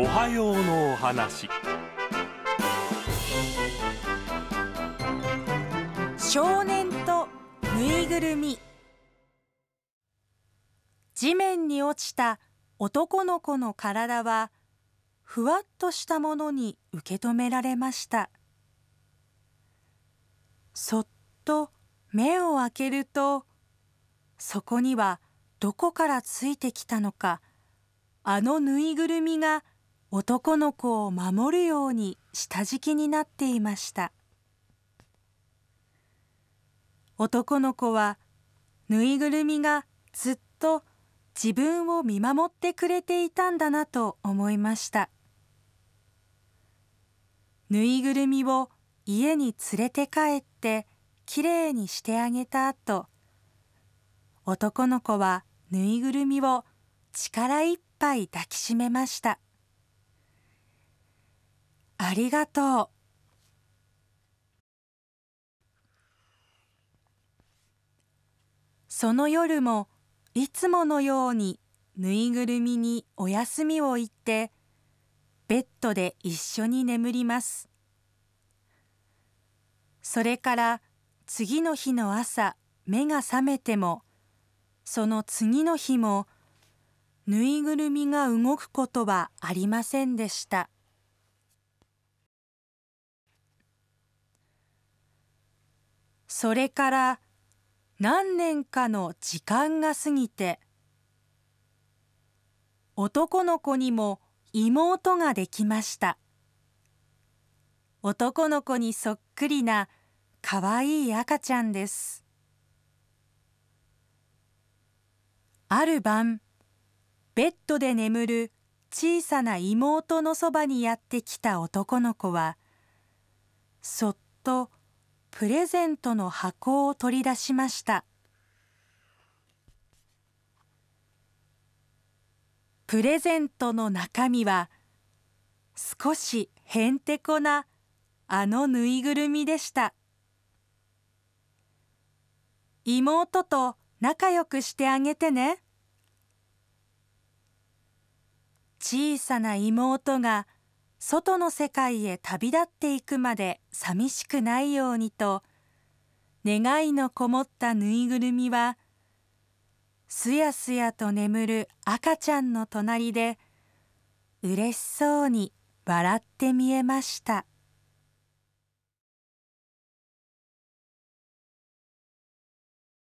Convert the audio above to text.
おはようのお話少年とぬいぐるみ地面に落ちた男の子の体はふわっとしたものに受け止められましたそっと目を開けるとそこにはどこからついてきたのかあのぬいぐるみが男の子を守るように下敷きになっていました男の子はぬいぐるみがずっと自分を見守ってくれていたんだなと思いましたぬいぐるみを家に連れて帰ってきれいにしてあげた後男の子はぬいぐるみを力いっぱい抱きしめましたありがとう。その夜もいつものようにぬいぐるみにお休みを言ってベッドで一緒に眠りますそれから次の日の朝目が覚めてもその次の日もぬいぐるみが動くことはありませんでした。それから何年かの時間が過ぎて男の子にも妹ができました男の子にそっくりなかわいい赤ちゃんですある晩ベッドで眠る小さな妹のそばにやってきた男の子はそっとプレゼントの箱を取り出しましたプレゼントの中身は少しへんてこなあのぬいぐるみでした妹と仲良くしてあげてね小さな妹が外の世界へ旅立っていくまで寂しくないようにと願いのこもったぬいぐるみはすやすやと眠る赤ちゃんの隣でうれしそうに笑って見えました。